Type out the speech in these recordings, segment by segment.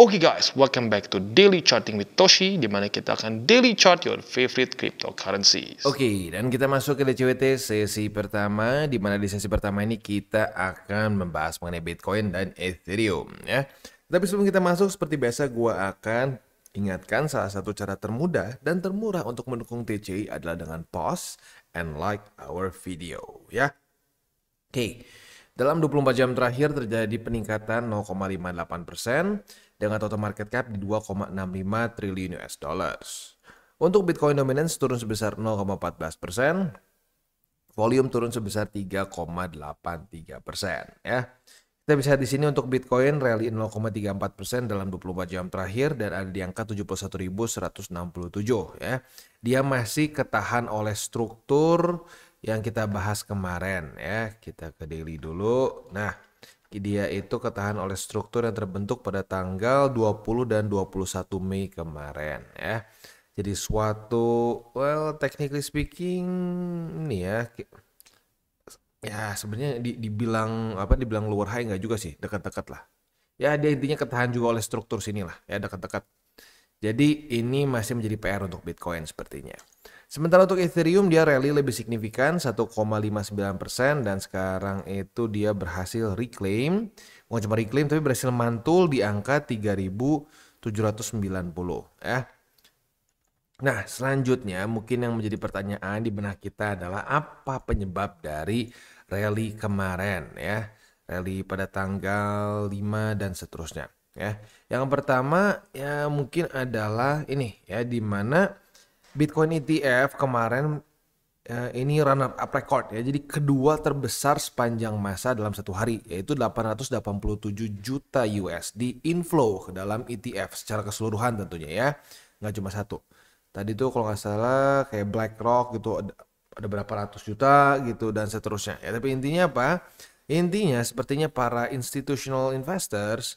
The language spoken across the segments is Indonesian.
Oke okay guys, welcome back to Daily Charting with Toshi, di mana kita akan daily chart your favorite cryptocurrency. Oke, okay, dan kita masuk ke DCWT sesi pertama, di mana di sesi pertama ini kita akan membahas mengenai Bitcoin dan Ethereum ya. Tapi sebelum kita masuk, seperti biasa gue akan ingatkan salah satu cara termudah dan termurah untuk mendukung TCI adalah dengan pause and like our video ya. Oke, okay. dalam 24 jam terakhir terjadi peningkatan 0,58 persen dengan total market cap di 2,65 triliun US dollars. Untuk Bitcoin dominance turun sebesar 0,14 persen, volume turun sebesar 3,83 persen. Ya. Kita bisa di sini untuk Bitcoin rally 0,34 persen dalam 24 jam terakhir dan ada di angka 71.167 ya. Dia masih ketahan oleh struktur yang kita bahas kemarin ya. Kita ke daily dulu. Nah, dia itu ketahan oleh struktur yang terbentuk pada tanggal 20 dan 21 Mei kemarin ya. Jadi suatu well technically speaking ini ya ya sebenarnya di, dibilang apa dibilang lower high nggak juga sih dekat-dekat lah ya dia intinya ketahan juga oleh struktur sinilah ya dekat-dekat jadi ini masih menjadi PR untuk Bitcoin sepertinya. Sementara untuk Ethereum dia rally lebih signifikan 1,59% dan sekarang itu dia berhasil reclaim. Bukan cuma reclaim tapi berhasil mantul di angka 3790 ya. Nah, selanjutnya mungkin yang menjadi pertanyaan di benak kita adalah apa penyebab dari rally kemarin ya. Rally pada tanggal 5 dan seterusnya ya. Yang pertama ya mungkin adalah ini ya di mana Bitcoin ETF kemarin eh, ini runner up record ya. Jadi kedua terbesar sepanjang masa dalam satu hari yaitu 887 juta USD inflow ke dalam ETF secara keseluruhan tentunya ya. Nggak cuma satu. Tadi tuh kalau nggak salah kayak BlackRock gitu ada, ada berapa ratus juta gitu dan seterusnya. Ya tapi intinya apa? Intinya sepertinya para institutional investors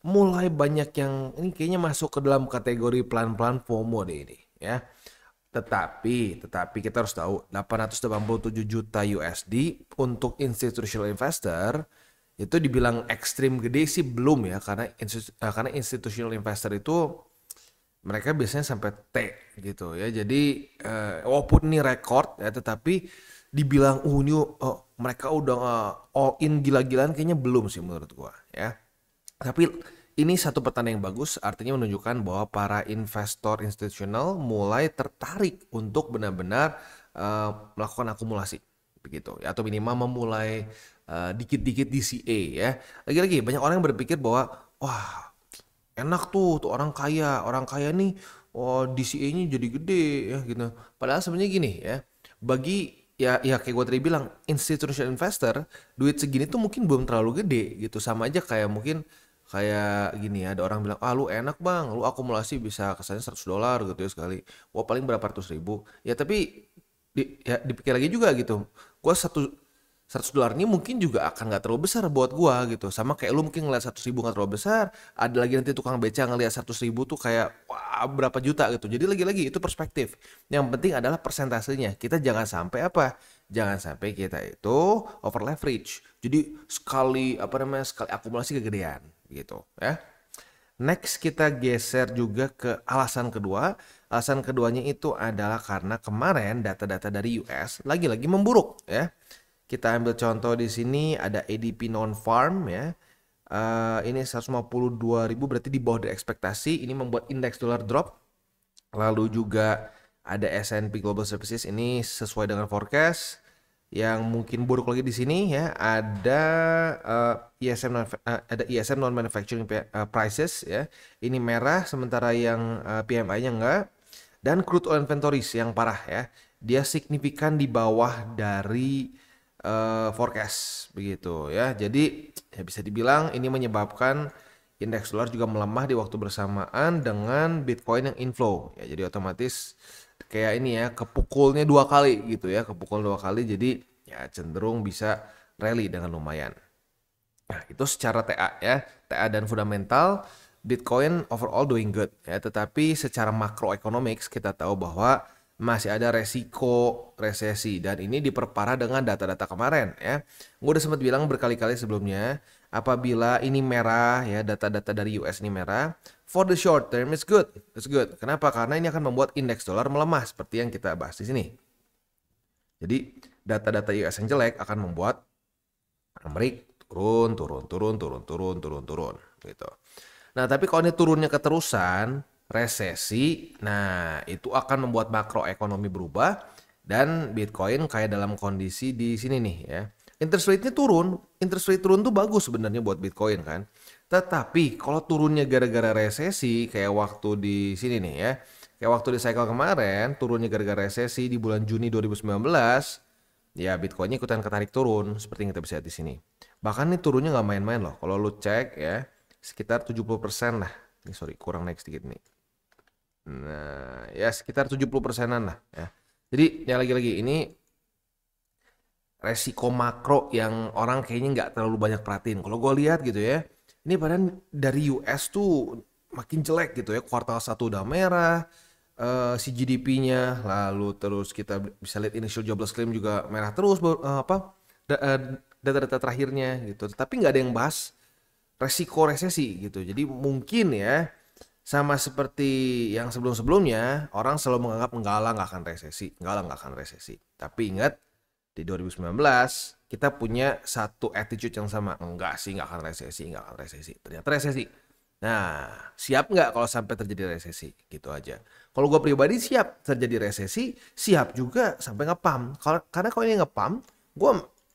mulai banyak yang ini kayaknya masuk ke dalam kategori pelan-pelan FOMO deh ini ya tetapi, tetapi kita harus tahu 887 juta USD untuk institutional investor itu dibilang ekstrim gede sih belum ya karena eh, karena institutional investor itu mereka biasanya sampai T gitu ya. Jadi eh, walaupun ini rekor ya tetapi dibilang uh ini uh, mereka udah uh, all in gila-gilaan kayaknya belum sih menurut gua ya. Tapi ini satu petanda yang bagus, artinya menunjukkan bahwa para investor institusional mulai tertarik untuk benar-benar uh, melakukan akumulasi, begitu. ya, Atau minimal memulai dikit eh, dikit-dikit DCA ya. Lagi-lagi banyak orang yang berpikir bahwa wah enak tuh tuh orang kaya, orang kaya nih, oh, DCA-nya jadi gede ya gitu. Padahal sebenarnya gini ya, bagi ya ya kayak gue tadi bilang institutional investor duit segini tuh mungkin belum terlalu gede gitu sama aja kayak mungkin kayak gini ya ada orang bilang ah lu enak bang lu akumulasi bisa kesannya 100 dolar gitu ya sekali wah paling berapa ratus ribu ya tapi di, ya dipikir lagi juga gitu gua satu 100 dolar ini mungkin juga akan nggak terlalu besar buat gua gitu sama kayak lu mungkin ngeliat 100 ribu nggak terlalu besar ada lagi nanti tukang beca ngeliat 100 ribu tuh kayak wah berapa juta gitu jadi lagi-lagi itu perspektif yang penting adalah persentasenya kita jangan sampai apa jangan sampai kita itu over leverage jadi sekali apa namanya sekali akumulasi kegedean gitu ya. Next kita geser juga ke alasan kedua. Alasan keduanya itu adalah karena kemarin data-data dari US lagi-lagi memburuk ya. Kita ambil contoh di sini ada ADP non farm ya. Uh, ini 152.000 berarti di bawah dari ekspektasi. Ini membuat indeks dolar drop. Lalu juga ada S&P Global Services ini sesuai dengan forecast yang mungkin buruk lagi di sini ya ada uh, eh, ISM e non, uh, ada ISM e non manufacturing eh, prices ya ini merah sementara yang uh, PMI-nya enggak dan crude oil inventories yang parah ya dia signifikan di bawah dari uh, forecast begitu ya jadi ya bisa dibilang ini menyebabkan indeks dolar juga melemah di waktu bersamaan dengan Bitcoin yang inflow ya jadi otomatis kayak ini ya kepukulnya dua kali gitu ya kepukul dua kali jadi ya cenderung bisa rally dengan lumayan nah itu secara TA ya TA dan fundamental Bitcoin overall doing good ya tetapi secara macroeconomics kita tahu bahwa masih ada resiko resesi dan ini diperparah dengan data-data kemarin ya. Gue udah sempat bilang berkali-kali sebelumnya apabila ini merah ya data-data dari US ini merah For the short term, is good. It's good. Kenapa? Karena ini akan membuat indeks dolar melemah seperti yang kita bahas di sini. Jadi data-data US yang jelek akan membuat Amerika turun, turun, turun, turun, turun, turun, turun, gitu. Nah, tapi kalau ini turunnya keterusan, resesi, nah itu akan membuat makroekonomi berubah dan Bitcoin kayak dalam kondisi di sini nih ya. Interest rate-nya turun, interest rate turun tuh bagus sebenarnya buat Bitcoin kan. Tetapi kalau turunnya gara-gara resesi kayak waktu di sini nih ya. Kayak waktu di cycle kemarin turunnya gara-gara resesi di bulan Juni 2019 ya Bitcoinnya ikutan ketarik turun seperti yang kita bisa lihat di sini. Bahkan ini turunnya nggak main-main loh. Kalau lu cek ya sekitar 70% lah. Ini sorry kurang naik sedikit nih. Nah ya sekitar puluh persenan lah ya. Jadi ya lagi-lagi ini resiko makro yang orang kayaknya nggak terlalu banyak perhatiin. Kalau gue lihat gitu ya, ini padahal dari US tuh makin jelek gitu ya. Kuartal satu udah merah, uh, si GDP-nya, lalu terus kita bisa lihat initial jobless claim juga merah terus uh, apa eh, data-data terakhirnya gitu. Tapi nggak ada yang bahas resiko resesi gitu. Jadi mungkin ya sama seperti yang sebelum-sebelumnya orang selalu menganggap enggak lah nggak akan resesi, enggak lah nggak akan resesi. Tapi ingat di 2019 kita punya satu attitude yang sama. Enggak sih, enggak akan resesi, enggak akan resesi. Ternyata resesi. Nah, siap nggak kalau sampai terjadi resesi? Gitu aja. Kalau gue pribadi siap terjadi resesi, siap juga sampai ngepam. Karena kalau ini ngepam, gue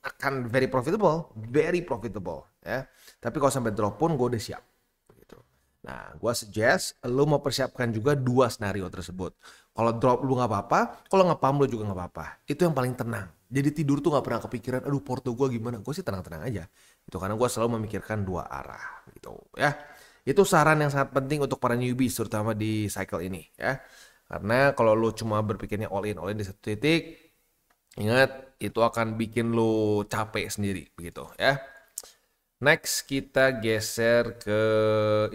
akan very profitable, very profitable. ya. Tapi kalau sampai drop pun gue udah siap. Gitu. Nah, gue suggest lo mau persiapkan juga dua skenario tersebut. Kalau drop lu nggak apa-apa, kalau ngepam lu juga nggak apa-apa. Itu yang paling tenang jadi tidur tuh nggak pernah kepikiran aduh porto gue gimana gue sih tenang-tenang aja itu karena gue selalu memikirkan dua arah gitu ya itu saran yang sangat penting untuk para newbie, terutama di cycle ini ya karena kalau lo cuma berpikirnya all in all in di satu titik ingat itu akan bikin lo capek sendiri begitu ya next kita geser ke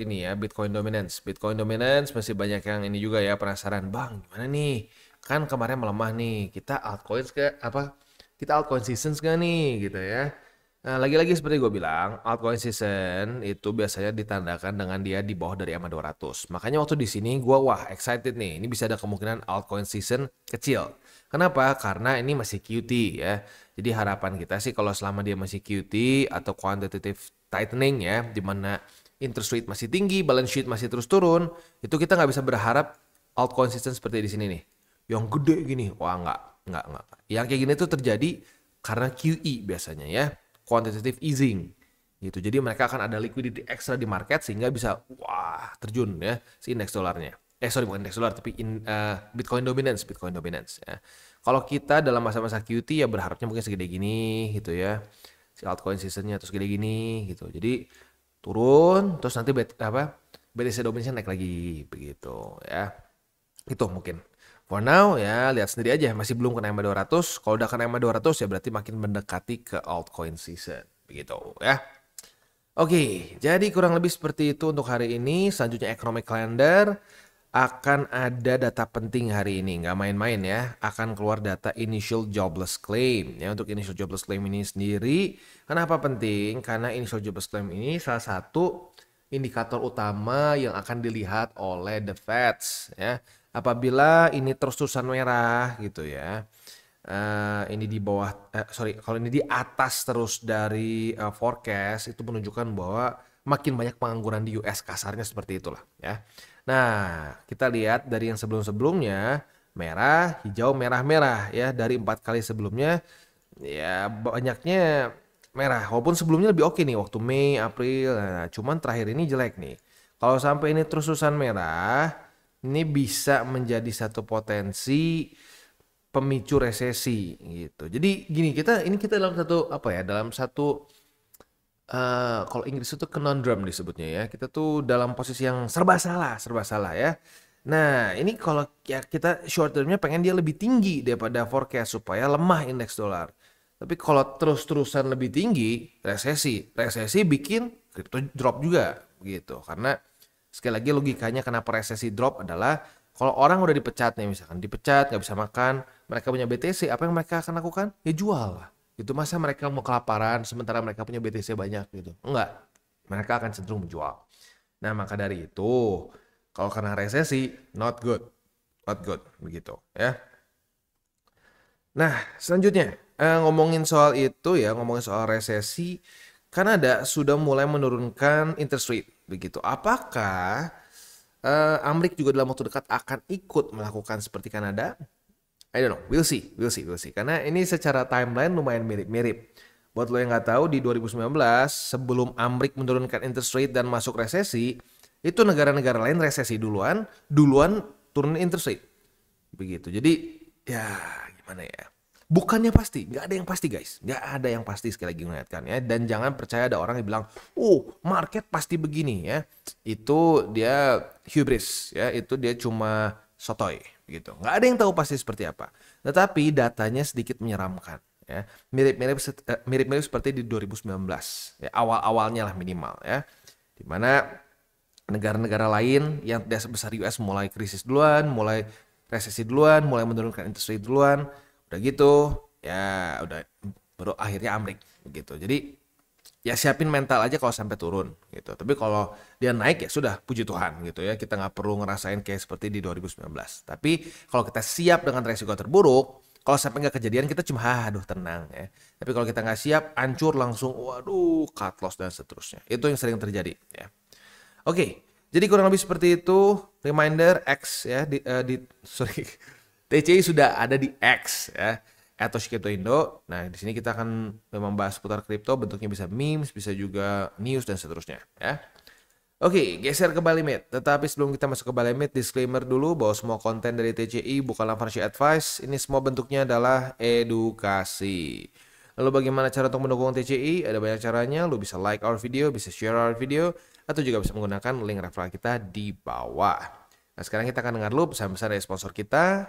ini ya Bitcoin dominance Bitcoin dominance masih banyak yang ini juga ya penasaran bang gimana nih kan kemarin melemah nih kita altcoins ke apa kita altcoin season gak nih gitu ya nah lagi-lagi seperti gue bilang altcoin season itu biasanya ditandakan dengan dia di bawah dari EMA 200 makanya waktu di sini gue wah excited nih ini bisa ada kemungkinan altcoin season kecil kenapa karena ini masih QT ya jadi harapan kita sih kalau selama dia masih QT atau quantitative tightening ya di mana interest rate masih tinggi balance sheet masih terus turun itu kita nggak bisa berharap altcoin season seperti di sini nih yang gede gini. Wah nggak, nggak, nggak. Yang kayak gini tuh terjadi karena QE biasanya ya, quantitative easing gitu. Jadi mereka akan ada liquidity extra di market sehingga bisa wah terjun ya si indeks dolarnya. Eh sorry bukan indeks dolar tapi in, uh, Bitcoin dominance, Bitcoin dominance ya. Kalau kita dalam masa-masa QT ya berharapnya mungkin segede gini gitu ya. Si altcoin seasonnya terus segede gini gitu. Jadi turun terus nanti bet, apa BTC dominance naik lagi begitu ya. Itu mungkin. For now ya lihat sendiri aja masih belum kena EMA 200. Kalau udah kena EMA 200 ya berarti makin mendekati ke altcoin season. Begitu ya. Oke, jadi kurang lebih seperti itu untuk hari ini. Selanjutnya economic calendar akan ada data penting hari ini, nggak main-main ya. Akan keluar data initial jobless claim ya untuk initial jobless claim ini sendiri. Kenapa penting? Karena initial jobless claim ini salah satu indikator utama yang akan dilihat oleh the Feds ya apabila ini terus merah gitu ya. Uh, ini di bawah, uh, sorry, kalau ini di atas terus dari uh, forecast itu menunjukkan bahwa makin banyak pengangguran di US kasarnya seperti itulah ya. Nah kita lihat dari yang sebelum-sebelumnya merah, hijau, merah-merah ya dari empat kali sebelumnya ya banyaknya merah. Walaupun sebelumnya lebih oke nih waktu Mei, April, nah, cuman terakhir ini jelek nih. Kalau sampai ini terus-terusan merah, ini bisa menjadi satu potensi pemicu resesi gitu. Jadi gini kita ini kita dalam satu apa ya dalam satu uh, kalau Inggris itu conundrum disebutnya ya. Kita tuh dalam posisi yang serba salah, serba salah ya. Nah ini kalau ya kita short termnya pengen dia lebih tinggi daripada forecast supaya lemah indeks dolar. Tapi kalau terus-terusan lebih tinggi resesi, resesi bikin kripto drop juga gitu karena Sekali lagi logikanya kenapa resesi drop adalah kalau orang udah dipecat nih misalkan, dipecat nggak bisa makan, mereka punya BTC, apa yang mereka akan lakukan? Ya jual lah. itu masa mereka mau kelaparan sementara mereka punya BTC banyak gitu. Enggak. Mereka akan cenderung menjual. Nah, maka dari itu kalau karena resesi not good. Not good begitu ya. Nah, selanjutnya eh, ngomongin soal itu ya, ngomongin soal resesi, Kanada sudah mulai menurunkan interest rate Begitu. Apakah uh, Amrik juga dalam waktu dekat akan ikut melakukan seperti Kanada? I don't know. We'll see, we'll see, we'll see. Karena ini secara timeline lumayan mirip-mirip. Buat lo yang nggak tahu di 2019 sebelum Amrik menurunkan interest rate dan masuk resesi, itu negara-negara lain resesi duluan, duluan turun interest rate. Begitu. Jadi ya gimana ya? bukannya pasti, nggak ada yang pasti guys, nggak ada yang pasti sekali lagi mengingatkan ya. Dan jangan percaya ada orang yang bilang, oh market pasti begini ya, itu dia hubris ya, itu dia cuma sotoy gitu. Nggak ada yang tahu pasti seperti apa. Tetapi datanya sedikit menyeramkan ya mirip-mirip eh, mirip-mirip seperti di 2019 ya awal-awalnya lah minimal ya dimana negara-negara lain yang tidak sebesar US mulai krisis duluan mulai resesi duluan mulai menurunkan interest rate duluan udah gitu ya udah baru akhirnya amrik gitu jadi ya siapin mental aja kalau sampai turun gitu tapi kalau dia naik ya sudah puji Tuhan gitu ya kita nggak perlu ngerasain kayak seperti di 2019 tapi kalau kita siap dengan resiko terburuk kalau sampai nggak kejadian kita cuma ah aduh tenang ya tapi kalau kita nggak siap hancur langsung waduh cut loss dan seterusnya itu yang sering terjadi ya oke jadi kurang lebih seperti itu reminder X ya di, uh, di sorry TCI sudah ada di X ya. atau Crypto Indo. Nah, di sini kita akan membahas seputar kripto, bentuknya bisa memes, bisa juga news dan seterusnya ya. Oke, geser ke balimet. Tetapi sebelum kita masuk ke balimet disclaimer dulu bahwa semua konten dari TCI bukanlah financial advice. Ini semua bentuknya adalah edukasi. Lalu bagaimana cara untuk mendukung TCI? Ada banyak caranya. Lu bisa like our video, bisa share our video, atau juga bisa menggunakan link referral kita di bawah. Nah, sekarang kita akan dengar dulu pesan-pesan dari sponsor kita,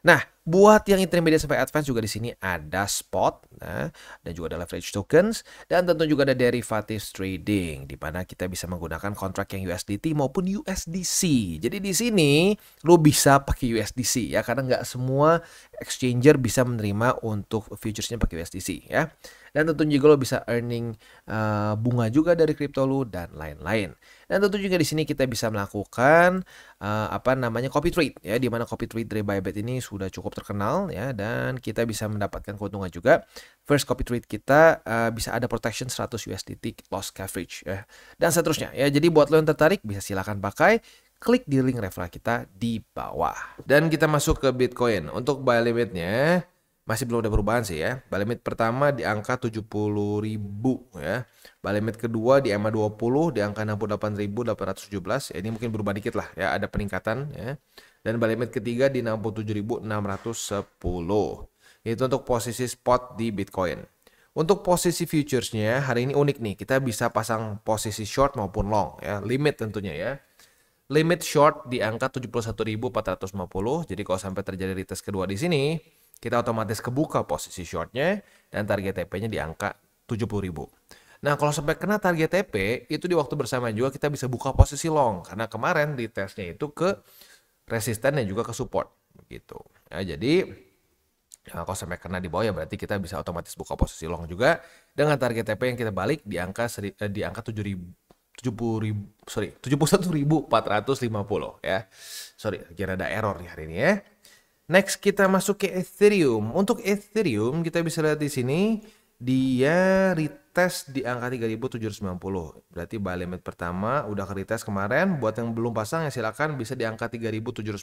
Nah, buat yang intermediate sampai advance juga di sini ada spot nah, dan juga ada leverage tokens dan tentu juga ada derivatives trading di mana kita bisa menggunakan kontrak yang USDT maupun USDC. Jadi di sini lo bisa pakai USDC ya karena nggak semua exchanger bisa menerima untuk futuresnya pakai USDC ya. Dan tentu juga lo bisa earning uh, bunga juga dari crypto lo dan lain-lain. Dan tentu juga di sini kita bisa melakukan uh, apa namanya copy trade ya di mana copy trade dari Bybit ini sudah cukup terkenal ya dan kita bisa mendapatkan keuntungan juga. First copy trade kita uh, bisa ada protection 100 USDT loss coverage ya. Dan seterusnya ya. Jadi buat lo yang tertarik bisa silahkan pakai klik di link referral kita di bawah. Dan kita masuk ke Bitcoin. Untuk buy limitnya masih belum ada perubahan sih ya. balimit pertama di angka 70.000 ya. balimit kedua di EMA 20 di angka 68.817. Ya, ini mungkin berubah dikit lah ya, ada peningkatan ya. Dan balimit ketiga di 67.610. Itu untuk posisi spot di Bitcoin. Untuk posisi futuresnya hari ini unik nih, kita bisa pasang posisi short maupun long ya, limit tentunya ya. Limit short di angka 71.450. Jadi kalau sampai terjadi retest kedua di sini, kita otomatis kebuka posisi shortnya dan target TP-nya di angka ribu. Nah, kalau sampai kena target TP, itu di waktu bersamaan juga kita bisa buka posisi long. Karena kemarin di tesnya itu ke resisten dan juga ke support. gitu. Ya, jadi Nah, kalau sampai kena di bawah ya berarti kita bisa otomatis buka posisi long juga dengan target TP yang kita balik di angka seri, eh, di angka 7000 ratus sorry 71.450 ya. Sorry, kira ada error nih hari ini ya. Next kita masuk ke Ethereum. Untuk Ethereum kita bisa lihat di sini dia retest di angka 3790. Berarti buy limit pertama udah ke retest kemarin. Buat yang belum pasang ya silakan bisa di angka 3790.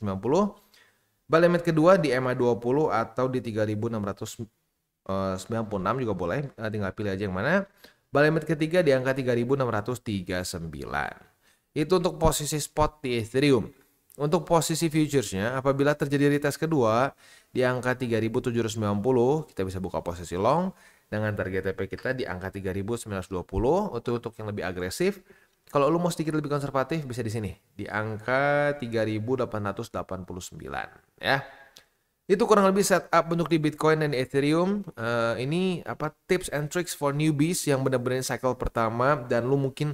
Buy limit kedua di MA20 atau di 3696 eh, juga boleh. Eh, tinggal pilih aja yang mana. Buy limit ketiga di angka 3639. Itu untuk posisi spot di Ethereum. Untuk posisi futuresnya, apabila terjadi retest kedua di angka 3.790, kita bisa buka posisi long dengan target TP kita di angka 3.920. Untuk untuk yang lebih agresif, kalau lu mau sedikit lebih konservatif bisa di sini di angka 3.889 ya. Itu kurang lebih setup untuk di Bitcoin dan di Ethereum. Uh, ini apa tips and tricks for newbies yang benar-benar cycle pertama dan lu mungkin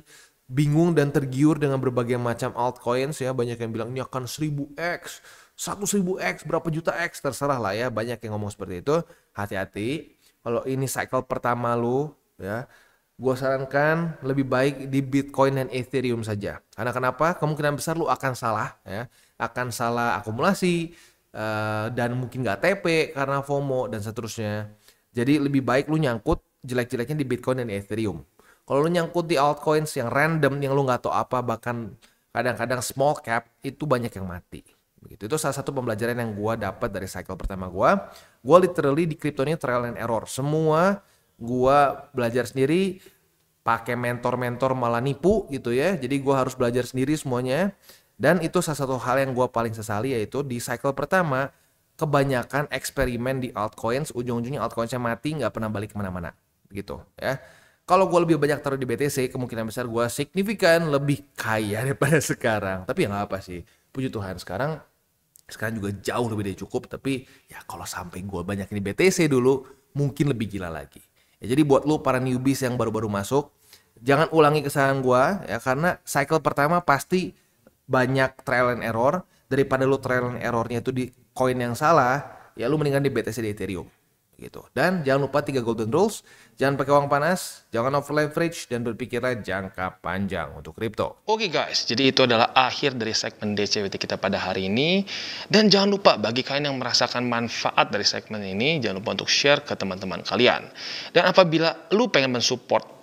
bingung dan tergiur dengan berbagai macam altcoins ya banyak yang bilang ini akan 1000x 1000x berapa juta x terserah lah ya banyak yang ngomong seperti itu hati-hati kalau ini cycle pertama lu ya gua sarankan lebih baik di Bitcoin dan Ethereum saja karena kenapa kemungkinan besar lu akan salah ya akan salah akumulasi uh, dan mungkin nggak TP karena FOMO dan seterusnya jadi lebih baik lu nyangkut jelek-jeleknya di Bitcoin dan Ethereum kalau lu nyangkut di altcoins yang random yang lu nggak tahu apa bahkan kadang-kadang small cap itu banyak yang mati. Begitu. Itu salah satu pembelajaran yang gua dapat dari cycle pertama gua. Gua literally di crypto ini trial and error. Semua gua belajar sendiri pakai mentor-mentor malah nipu gitu ya. Jadi gua harus belajar sendiri semuanya. Dan itu salah satu hal yang gua paling sesali yaitu di cycle pertama kebanyakan eksperimen di altcoins ujung-ujungnya altcoinsnya mati nggak pernah balik kemana-mana gitu ya kalau gue lebih banyak taruh di BTC kemungkinan besar gue signifikan lebih kaya daripada sekarang tapi ya nggak apa sih puji Tuhan sekarang sekarang juga jauh lebih dari cukup tapi ya kalau sampai gue banyak ini BTC dulu mungkin lebih gila lagi ya, jadi buat lo para newbies yang baru-baru masuk jangan ulangi kesalahan gue ya karena cycle pertama pasti banyak trial and error daripada lo trial and errornya itu di koin yang salah ya lu mendingan di BTC di Ethereum gitu. Dan jangan lupa tiga golden rules, jangan pakai uang panas, jangan over leverage dan berpikirlah jangka panjang untuk kripto. Oke okay guys, jadi itu adalah akhir dari segmen DCWT kita pada hari ini. Dan jangan lupa bagi kalian yang merasakan manfaat dari segmen ini, jangan lupa untuk share ke teman-teman kalian. Dan apabila lu pengen mensupport